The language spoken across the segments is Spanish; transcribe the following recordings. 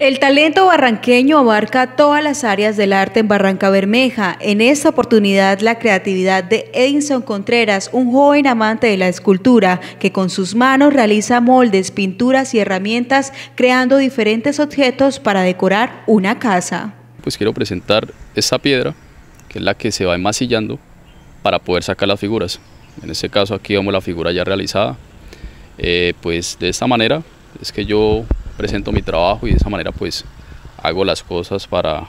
El talento barranqueño abarca todas las áreas del arte en Barranca Bermeja. En esta oportunidad, la creatividad de Edison Contreras, un joven amante de la escultura, que con sus manos realiza moldes, pinturas y herramientas, creando diferentes objetos para decorar una casa. Pues quiero presentar esta piedra, que es la que se va enmasillando para poder sacar las figuras. En este caso aquí vemos la figura ya realizada. Eh, pues de esta manera es que yo presento mi trabajo y de esa manera pues hago las cosas para,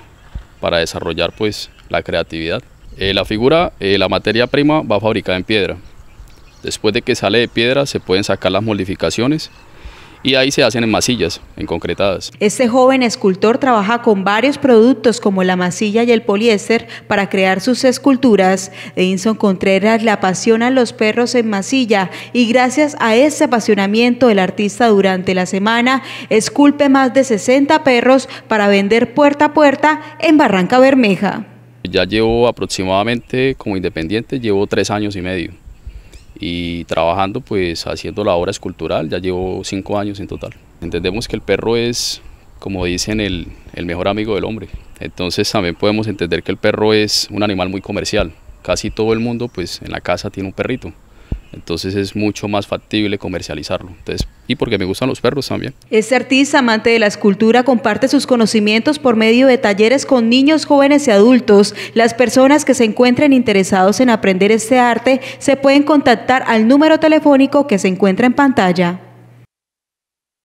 para desarrollar pues la creatividad. Eh, la figura, eh, la materia prima va fabricada en piedra. Después de que sale de piedra se pueden sacar las modificaciones y ahí se hacen en masillas, en concretadas. Este joven escultor trabaja con varios productos como la masilla y el poliéster para crear sus esculturas. Edinson Contreras le apasionan los perros en masilla y gracias a ese apasionamiento el artista durante la semana esculpe más de 60 perros para vender puerta a puerta en Barranca Bermeja. Ya llevo aproximadamente como independiente, llevo tres años y medio y trabajando pues haciendo la obra escultural, ya llevo cinco años en total. Entendemos que el perro es, como dicen, el, mejor amigo del hombre, entonces también podemos entender que el perro es un animal muy comercial, casi todo el mundo pues en la casa tiene un perrito. Entonces es mucho más factible comercializarlo. y porque me gustan los perros también. Este artista, amante de la escultura, comparte sus conocimientos por medio de talleres con niños, jóvenes y adultos. Las personas que se encuentren interesados en aprender este arte se pueden contactar al número telefónico que se encuentra en pantalla.